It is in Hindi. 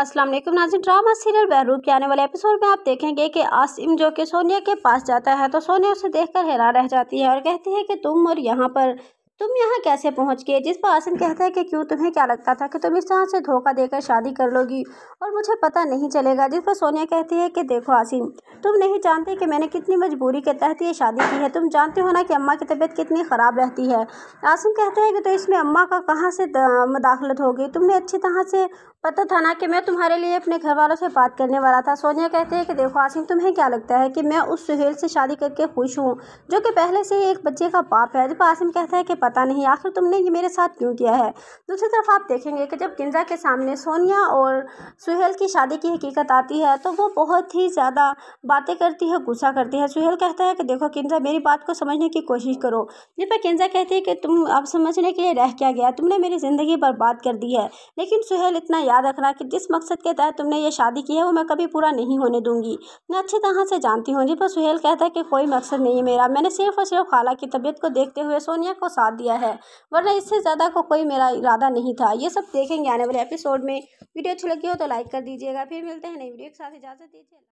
अस्सलाम वालेकुम नाजिन ड्रामा सीरियल बहरूप के आने वाले एपिसोड में आप देखेंगे कि आसिम जो कि सोनिया के पास जाता है तो सोनिया उसे देखकर हैरान रह जाती है और कहती है कि तुम और यहाँ पर तुम यहाँ कैसे पहुँच गए जिस पर आसिम कहता है कि क्यों तुम्हें क्या लगता था कि तुम इस तरह से धोखा देकर शादी कर लोगी और मुझे पता नहीं चलेगा जिस पर सोनिया कहती है कि देखो आसिम तुम नहीं जानते कि मैंने कितनी मजबूरी के तहत ये शादी की है तुम जानते हो ना कि अम्मा की तबीयत कितनी ख़राब रहती है आसिम कहते हैं कि तो इसमें अम्मा का कहाँ से मुदाखलत हो गई तुमने अच्छी तरह से पता था ना कि मैं तुम्हारे लिए अपने घर वालों से बात करने वाला था सोनिया कहते हैं कि देखो आसिम तुम्हें क्या लगता है कि मैं उस सुहेल से शादी करके खुश हूँ जो कि पहले से ही एक बच्चे का बाप है जब आसिम कहता है कि पता नहीं आखिर तुमने ये मेरे साथ क्यों किया है दूसरी तरफ आप देखेंगे कि जब किंजा के सामने सोनिया और सुहेल की शादी की हकीकत आती है तो वो बहुत ही ज़्यादा बातें करती है गुस्सा करती है सुहेल कहता है कि देखो किंजा मेरी बात को समझने की कोशिश करो जिस पर किंजा कहती है कि तुम अब समझने के लिए रह क्या गया तुमने मेरी ज़िंदगी बर्बाद कर दी है लेकिन सुहेल इतना याद रखना कि जिस मकसद के तहत तुमने ये शादी की है वो मैं कभी पूरा नहीं होने दूंगी मैं अच्छी तरह से जानती हूँ जिस पर सुहेल कहता है कि कोई मकसद नहीं है मेरा मैंने सिर्फ और सिर्फ खाला की तबीयत को देखते हुए सोनिया को साथ दिया है वरना इससे ज़्यादा को कोई मेरा इरादा नहीं था ये सब देखेंगे आने वाले एपिसोड में वीडियो अच्छी लगी हो तो लाइक कर दीजिएगा फिर मिलते हैं नई वीडियो के साथ इजाज़त दीजिए